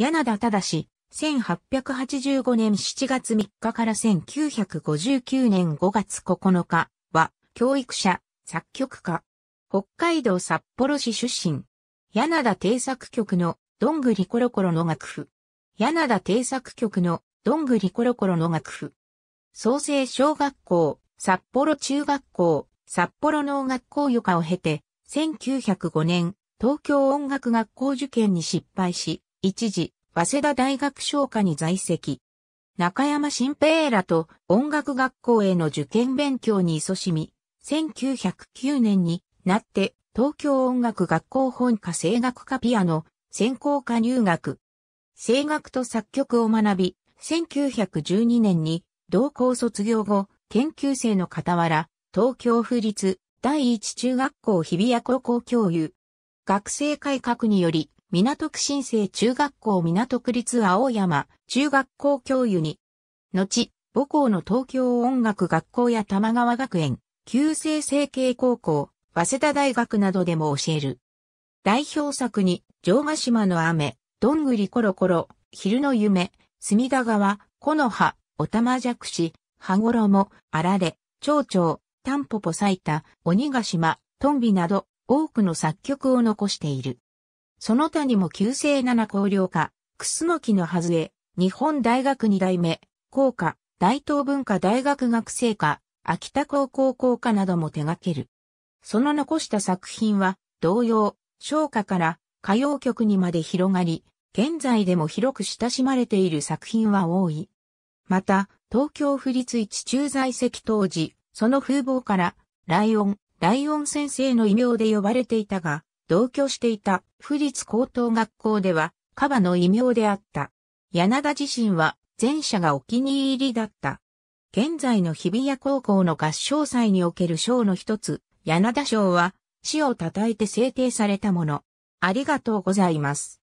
柳田正、1885年7月3日から1959年5月9日は、教育者、作曲家。北海道札幌市出身。柳田定作曲の、どんぐりコロコロの楽譜。柳田定作曲の、どんぐりコロコロの楽譜。創生小学校、札幌中学校、札幌農学校予科を経て、1905年、東京音楽学校受験に失敗し、一時、早稲田大学商科に在籍。中山新平らと音楽学校への受験勉強に勤しみ、1909年になって東京音楽学校本科声楽科ピアノ専攻科入学。声楽と作曲を学び、1912年に同校卒業後、研究生の傍ら、東京府立第一中学校日比谷高校教諭。学生改革により、港区新生中学校港区立青山中学校教諭に、後、母校の東京音楽学校や玉川学園、旧制成形高校、早稲田大学などでも教える。代表作に、城ヶ島の雨、どんぐりコロコロ、昼の夢、隅田川、木の葉、おたまじゃくし、羽衣、あられ、蝶々、タンポポ咲いた、鬼ヶ島、トンビなど、多くの作曲を残している。その他にも旧制七高陵化、楠木のずえ、日本大学二代目、校科、大東文化大学学生科、秋田高校校科なども手掛ける。その残した作品は、童謡、唱歌から歌謡曲にまで広がり、現在でも広く親しまれている作品は多い。また、東京府立一中在籍当時、その風貌から、ライオン、ライオン先生の異名で呼ばれていたが、同居していた府立高等学校では、カバの異名であった。柳田自身は、前者がお気に入りだった。現在の日比谷高校の合唱祭における賞の一つ、柳田賞は、死を称えて制定されたもの。ありがとうございます。